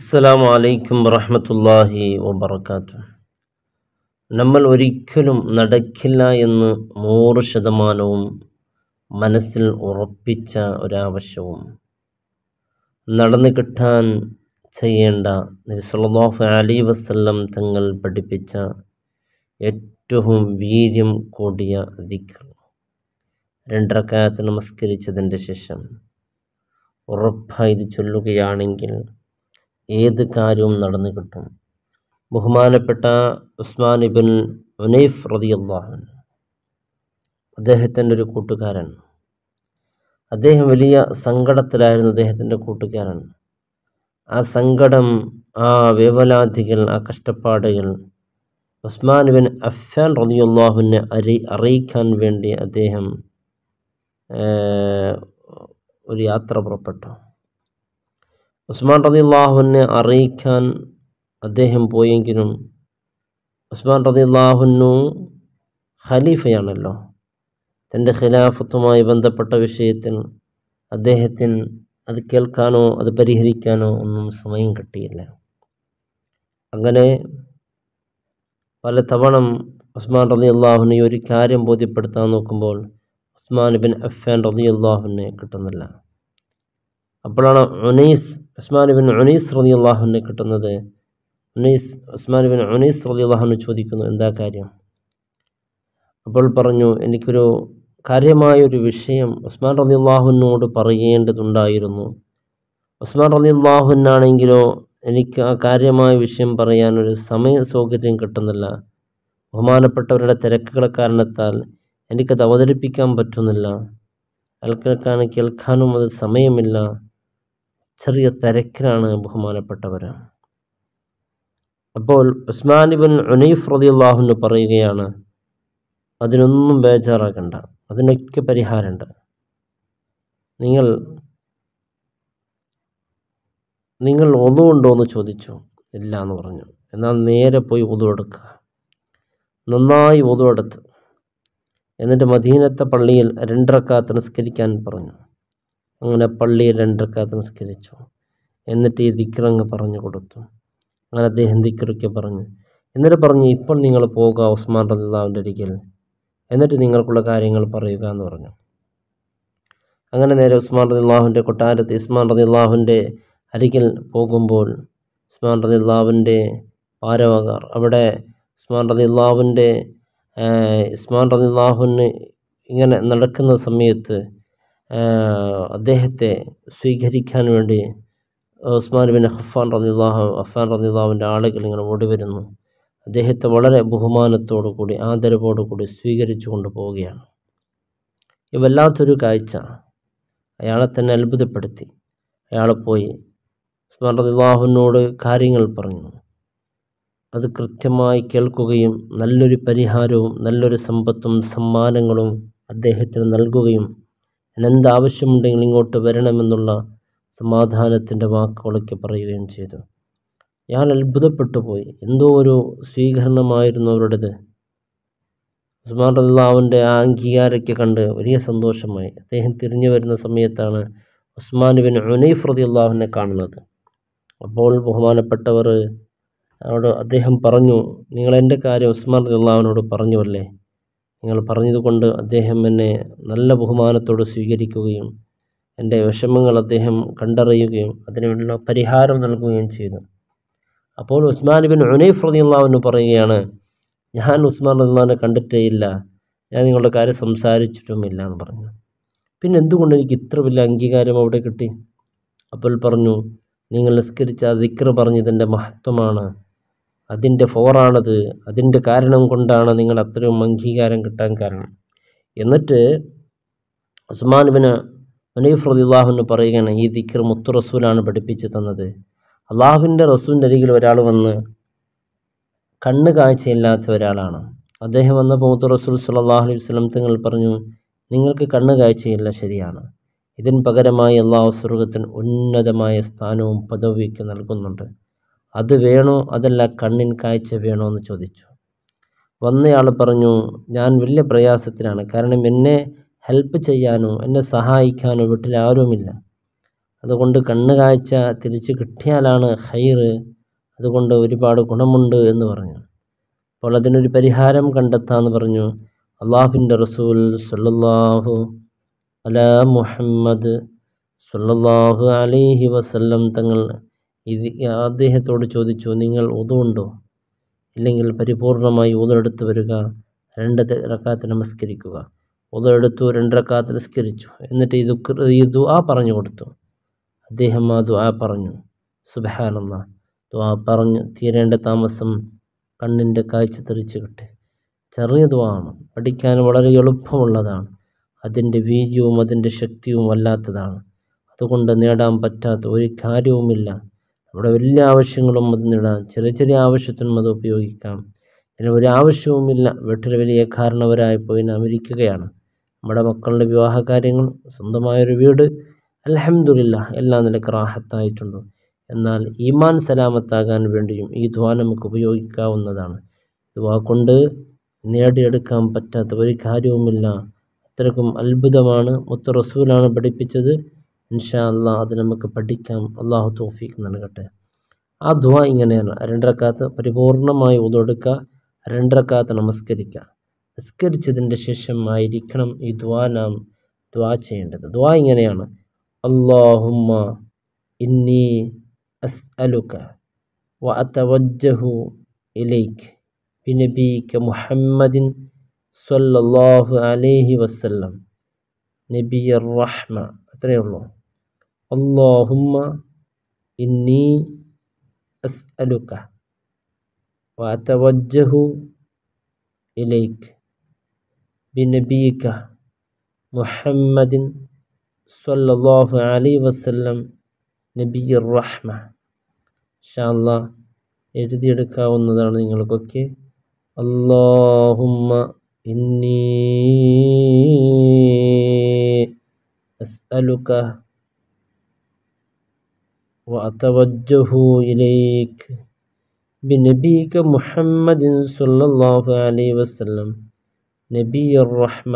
അസ്സലാമു അലൈക്കും വറഹമത്തല്ലാഹി വബർക്കാത്തു നമ്മൾ ഒരിക്കലും നടക്കില്ല എന്ന് നൂറ് ശതമാനവും മനസ്സിൽ ഉറപ്പിച്ച ഒരാവശ്യവും നടന്നു കിട്ടാൻ ചെയ്യേണ്ട നബിസ്വല്ലാഹു അലി വസ്ല്ലം തങ്ങൾ പഠിപ്പിച്ച ഏറ്റവും വീര്യം കൂടിയ ദിക്കർ രണ്ടരക്കാലത്ത് നമസ്കരിച്ചതിൻ്റെ ശേഷം ഉറപ്പായി ചൊല്ലുകയാണെങ്കിൽ ഏത് കാര്യവും നടന്നു കിട്ടും ബഹുമാനപ്പെട്ട ഉസ്മാൻ ഇബിൻ ഉനൈഫ് റതിയല്ലാഹൻ അദ്ദേഹത്തിൻ്റെ ഒരു കൂട്ടുകാരൻ അദ്ദേഹം വലിയ സങ്കടത്തിലായിരുന്നു അദ്ദേഹത്തിൻ്റെ കൂട്ടുകാരൻ ആ സങ്കടം ആ വേവലാധികൾ ആ കഷ്ടപ്പാടുകൾ ഉസ്മാൻ ബിൻ അഫാൻ റതിയുള്ളാഹുവിനെ അറി അറിയിക്കാൻ വേണ്ടി അദ്ദേഹം ഒരു യാത്ര പുറപ്പെട്ടു ഉസ്മാൻ റതി അള്ളാഹുവിനെ അറിയിക്കാൻ അദ്ദേഹം പോയെങ്കിലും ഉസ്മാൻ റതി അള്ളാഹുനു ഖലീഫയാണല്ലോ തൻ്റെ ഖിലാഫത്തുമായി ബന്ധപ്പെട്ട വിഷയത്തിൽ അദ്ദേഹത്തിന് അത് കേൾക്കാനോ അത് പരിഹരിക്കാനോ ഒന്നും സമയം കിട്ടിയില്ല അങ്ങനെ പല തവണ ഉസ്മാൻ റതി അള്ളാഹുനെ ഒരു കാര്യം ബോധ്യപ്പെടുത്താൻ നോക്കുമ്പോൾ ഉസ്മാൻ ബിൻ അഫ്ഫാൻ റതി അള്ളാഹുനെ കിട്ടുന്നില്ല അപ്പോഴാണ് ഉനൈസ് ഉസ്മാൻ ബിൻ ഉനൈസ് റതി അള്ളാഹുവിനെ കിട്ടുന്നത് ഉനൈസ് ഉസ്മാൻ ബിൻ ഉനൈസ് റതി അള്ളാഹുവിനെ ചോദിക്കുന്നു എന്താ കാര്യം അപ്പോൾ പറഞ്ഞു എനിക്കൊരു കാര്യമായൊരു വിഷയം ഉസ്മാൻ റതി അള്ളാഹുവിനോട് പറയേണ്ടതുണ്ടായിരുന്നു ഉസ്മാൻ റതി അള്ളാഹുവിനാണെങ്കിലോ എനിക്ക് ആ കാര്യമായ വിഷയം പറയാനൊരു സമയ സൗകര്യം കിട്ടുന്നില്ല ബഹുമാനപ്പെട്ടവരുടെ തിരക്കുകളെ കാരണത്താൽ എനിക്കത് അവതരിപ്പിക്കാൻ പറ്റുന്നില്ല ആൾക്കാർക്കാണ് കേൾക്കാനും അത് സമയമില്ല ചെറിയ തിരക്കിലാണ് ബഹുമാനപ്പെട്ടവർ അപ്പോൾ ഉസ്മാൻ റതി ഉനൈഫ് എന്ന് പറയുകയാണ് അതിനൊന്നും ബേജാറാക്കണ്ട അതിനൊക്കെ പരിഹാരമുണ്ട് നിങ്ങൾ നിങ്ങൾ ഒന്നുകൊണ്ടോ എന്ന് ചോദിച്ചു ഇല്ല എന്ന് പറഞ്ഞു എന്നാൽ നേരെ പോയി ഒതുവെടുക്കുക എടുക്കുക നന്നായി ഒതുവെടുത്ത് എടുത്ത് എന്നിട്ട് മദീനത്തെ പള്ളിയിൽ രണ്ടരക്കാത്ത് നിസ്കരിക്കാൻ പറഞ്ഞു അങ്ങനെ പള്ളിയിൽ രണ്ടക്കാത്ത നിസ്കരിച്ചു എന്നിട്ട് ഈ ദിക്രങ്ങ് പറഞ്ഞു കൊടുത്തു അങ്ങനെ അദ്ദേഹം ദിക്രയ്ക്ക് പറഞ്ഞു എന്നിട്ട് പറഞ്ഞു ഇപ്പോൾ നിങ്ങൾ പോകുക ഉസ്മാൻ റദ്ദാവിൻ്റെ ഒരിക്കൽ എന്നിട്ട് നിങ്ങൾക്കുള്ള കാര്യങ്ങൾ പറയുക എന്ന് പറഞ്ഞു അങ്ങനെ നേരെ ഉസ്മാൻ റദ്ദാഹുവിൻ്റെ കൊട്ടാരത്തിൽ ഉസ്മാൻ റദ്ദാഹുവിൻ്റെ അരികിൽ പോകുമ്പോൾ ഉസ്മാൻ റദ്ദാവിൻ്റെ പാരവകാർ അവിടെ ഉസ്മാൻ റദിള്ളാഹുവിൻ്റെ ഉസ്മാൻ റദ്ദാഹുവിന് ഇങ്ങനെ നടക്കുന്ന സമയത്ത് അദ്ദേഹത്തെ സ്വീകരിക്കാൻ വേണ്ടി ഉസ്മാൻ ബിൻ ഹഫാൻ റന്നിദാഹു അഫാൻ റന്നിദാഹുവിൻ്റെ ആളുകൾ ഇങ്ങനെ ഓടി വരുന്നു അദ്ദേഹത്തെ വളരെ ബഹുമാനത്തോടു കൂടി ആദരവോടു കൂടി സ്വീകരിച്ചു കൊണ്ടുപോവുകയാണ് ഈ കാഴ്ച അയാളെ തന്നെ അത്ഭുതപ്പെടുത്തി അയാൾ പോയി ഉസ്മാൻ റന്നിദാഹുവിനോട് കാര്യങ്ങൾ പറഞ്ഞു അത് കൃത്യമായി കേൾക്കുകയും നല്ലൊരു പരിഹാരവും നല്ലൊരു സമ്പത്തും സമ്മാനങ്ങളും അദ്ദേഹത്തിന് നൽകുകയും എന്ത് ആവശ്യമുണ്ടെങ്കിൽ ഇങ്ങോട്ട് വരണമെന്നുള്ള സമാധാനത്തിൻ്റെ വാക്കുകളൊക്കെ പറയുകയും ചെയ്തു ഞാൻ അത്ഭുതപ്പെട്ടു പോയി എന്തോ ഒരു സ്വീകരണമായിരുന്നു അവരുടേത് ഉസ്മാൻ റല്ലാവിൻ്റെ ആ അംഗീകാരമൊക്കെ കണ്ട് വലിയ സന്തോഷമായി അദ്ദേഹം തിരിഞ്ഞു വരുന്ന സമയത്താണ് ഉസ്മാൻ ബിൻ ഉനൈഫ് റതി അള്ളാഹുവിനെ കാണുന്നത് അപ്പോൾ ബഹുമാനപ്പെട്ടവർ അവിടെ അദ്ദേഹം പറഞ്ഞു നിങ്ങളെൻ്റെ കാര്യം ഉസ്മാൻ റതി അള്ളാഹുവിനോട് പറഞ്ഞു അല്ലേ നിങ്ങൾ പറഞ്ഞതുകൊണ്ട് അദ്ദേഹം എന്നെ നല്ല ബഹുമാനത്തോട് സ്വീകരിക്കുകയും എൻ്റെ വിഷമങ്ങൾ അദ്ദേഹം കണ്ടറിയുകയും അതിനുള്ള പരിഹാരം നൽകുകയും ചെയ്തു അപ്പോൾ ഉസ്മാൻ ബിൻ ഉനൈഫ് റതിയുള്ളവന് പറയുകയാണ് ഞാൻ ഉസ്മാൻ കണ്ടിട്ടേ ഇല്ല ഞാൻ നിങ്ങളുടെ കാര്യം സംസാരിച്ചിട്ടുമില്ല എന്ന് പറഞ്ഞു പിന്നെ എന്തുകൊണ്ട് എനിക്ക് ഇത്ര വലിയ അംഗീകാരം അവിടെ കിട്ടി അപ്പോൾ പറഞ്ഞു നിങ്ങൾ നിസ്കരിച്ച ദിക്ർ പറഞ്ഞതിൻ്റെ മഹത്വമാണ് അതിൻ്റെ ഫോറാണത് അതിൻ്റെ കാരണം കൊണ്ടാണ് നിങ്ങൾ അത്രയും അംഗീകാരം കിട്ടാൻ കാരണം എന്നിട്ട് ഉസ്മാൻ ബിൻ മുനീഫ് എന്ന് പറയുകയാണ് ഈ ദിക്കർ മുത്തു റസൂലാണ് പഠിപ്പിച്ച് തന്നത് അള്ളാഹുവിൻ്റെ റസൂലിൻ്റെ അരികിൽ ഒരാൾ വന്ന് കണ്ണ് കാഴ്ചയില്ലാത്ത ഒരാളാണ് അദ്ദേഹം വന്നപ്പോൾ മുത്തു റസൂൽ സല്ലാഹു അലൈഹി വസ്ലം തങ്ങൾ പറഞ്ഞു നിങ്ങൾക്ക് കണ്ണ് കാഴ്ചയില്ല ശരിയാണ് ഇതിന് പകരമായി അള്ളാഹു സ്വർഗത്തിന് ഉന്നതമായ സ്ഥാനവും പദവിയൊക്കെ നൽകുന്നുണ്ട് അത് വേണോ അതല്ല കണ്ണിൻ കാഴ്ച വേണോ എന്ന് ചോദിച്ചു വന്നയാൾ പറഞ്ഞു ഞാൻ വലിയ പ്രയാസത്തിലാണ് കാരണം എന്നെ ഹെൽപ്പ് ചെയ്യാനോ എന്നെ സഹായിക്കാനോ വീട്ടിൽ ആരുമില്ല അതുകൊണ്ട് കണ്ണ് കാഴ്ച തിരിച്ച് കിട്ടിയാലാണ് ഹൈറ് അതുകൊണ്ട് ഒരുപാട് ഗുണമുണ്ട് എന്ന് പറഞ്ഞു അപ്പോൾ അതിനൊരു പരിഹാരം കണ്ടെത്താമെന്ന് പറഞ്ഞു അള്ളാഹുവിൻ്റെ റസൂൽ സല്ലാഹു അല മുഹമ്മദ് സല്ലാഹു അലൈഹി വസല്ലം തങ്ങൾ ഇത് അദ്ദേഹത്തോട് ചോദിച്ചു നിങ്ങൾ ഉതുണ്ടോ ഇല്ലെങ്കിൽ പരിപൂർണമായി ഉതെടുത്ത് വരിക രണ്ട് റക്കാത്ത് നമസ്കരിക്കുക ഉതെടുത്തു രണ്ട് റക്കാത്ത് നിസ്കരിച്ചു എന്നിട്ട് ഈ ദു ആ ദുആ പറഞ്ഞു കൊടുത്തു അദ്ദേഹം ആ ദുആ പറഞ്ഞു സുബഹാനെന്ന ദുആ പറഞ്ഞു തീരേണ്ട താമസം കണ്ണിൻ്റെ കാഴ്ച തെറിച്ചു കിട്ടി ചെറിയ ദുആണ് പഠിക്കാൻ വളരെ എളുപ്പമുള്ളതാണ് അതിൻ്റെ വീര്യവും അതിൻ്റെ ശക്തിയും വല്ലാത്തതാണ് അതുകൊണ്ട് നേടാൻ പറ്റാത്ത ഒരു കാര്യവുമില്ല നമ്മുടെ വലിയ ആവശ്യങ്ങളും അത് നേടാം ചെറിയ ചെറിയ ആവശ്യത്തിനും അത് ഉപയോഗിക്കാം അതിന് ഒരു ആവശ്യവുമില്ല വീട്ടിൽ വലിയ കാരണവരായി പോയി നാം ഇരിക്കുകയാണ് നമ്മുടെ മക്കളുടെ വിവാഹ കാര്യങ്ങൾ സ്വന്തമായൊരു വീട് അലഹമില്ല എല്ലാം നിലക്ക് റാഹത്തായിട്ടുണ്ട് എന്നാൽ ഈമാൻ സലാമത്താകാൻ വേണ്ടിയും ഈ ദ്വാ നമുക്ക് ഉപയോഗിക്കാവുന്നതാണ് ദ്വാ കൊണ്ട് നേടിയെടുക്കാൻ പറ്റാത്ത ഒരു കാര്യവുമില്ല അത്രക്കും അത്ഭുതമാണ് മുത്ത റസൂലാണ് പഠിപ്പിച്ചത് ഇൻഷാ അള്ളാഹ് അത് നമുക്ക് പഠിക്കാം അള്ളാഹു തോഫീക്ക് നൽകട്ടെ ആ ദുവ ഇങ്ങനെയാണ് രണ്ടരക്കാത്ത് പരിപൂർണമായി ഉതൊടുക്കുക രണ്ടരക്കാത്ത് നമസ്കരിക്കുക നമസ്കരിച്ചതിൻ്റെ ശേഷം ആയിരിക്കണം ഈ ദ്വാ നാം ദ്വാ ചെയ്യേണ്ടത് ദ്വാ ഇങ്ങനെയാണ് അള്ളാഹുമ്മ ഇന്നി അസ് അലുക്ക വജ്ജഹു അതവജഹു ഇലൈക്ക് മുഹമ്മദിൻ സല്ലാഹു അലൈഹി വസ്ല്ലം നബിയർ റഹ്മ അത്രയേ ഉള്ളൂ اللهم إني أسألك وأتوجه إليك بنبيك محمد صلى الله عليه وسلم നബി റഹ്മ ഷാല്ല എഴുതിയെടുക്കാവുന്നതാണ് നിങ്ങൾക്കൊക്കെ اللهم إني أسألك وأتوجه إليك بنبيك محمد صلى الله عليه وسلم നബി റഹ്മ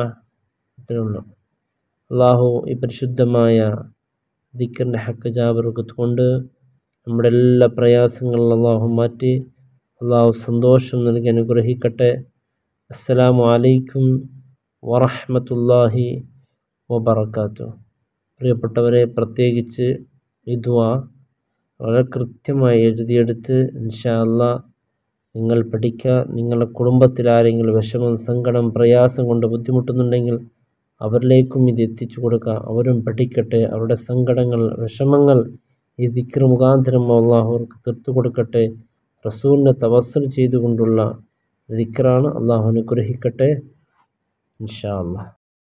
ഇത്രയുള്ളൂ അള്ളാഹു ഈ പരിശുദ്ധമായ ദിക്കറിൻ്റെ ഹക്ക് ജാബർക്കത്ത് കൊണ്ട് നമ്മുടെ എല്ലാ പ്രയാസങ്ങളും അള്ളാഹു മാറ്റി അള്ളാഹു സന്തോഷം നൽകി അനുഗ്രഹിക്കട്ടെ അസ്സലാമു അലൈക്കും വറഹമത്തല്ലാഹി വബർക്കാത്തു പ്രിയപ്പെട്ടവരെ പ്രത്യേകിച്ച് ഇതുവാ വളരെ കൃത്യമായി എഴുതിയെടുത്ത് ഇൻഷാല്ല നിങ്ങൾ പഠിക്കുക നിങ്ങളുടെ കുടുംബത്തിൽ ആരെങ്കിലും വിഷമം സങ്കടം പ്രയാസം കൊണ്ട് ബുദ്ധിമുട്ടുന്നുണ്ടെങ്കിൽ അവരിലേക്കും ഇത് എത്തിച്ചു കൊടുക്കുക അവരും പഠിക്കട്ടെ അവരുടെ സങ്കടങ്ങൾ വിഷമങ്ങൾ ഈ ദിക്ര മുഖാന്തരം അള്ളാഹുവർക്ക് തീർത്തു കൊടുക്കട്ടെ റസൂലിനെ തപസ് ചെയ്തുകൊണ്ടുള്ള ദിക്റാണ് അള്ളാഹു അനുഗ്രഹിക്കട്ടെ ഇൻഷാ അള്ളാഹ്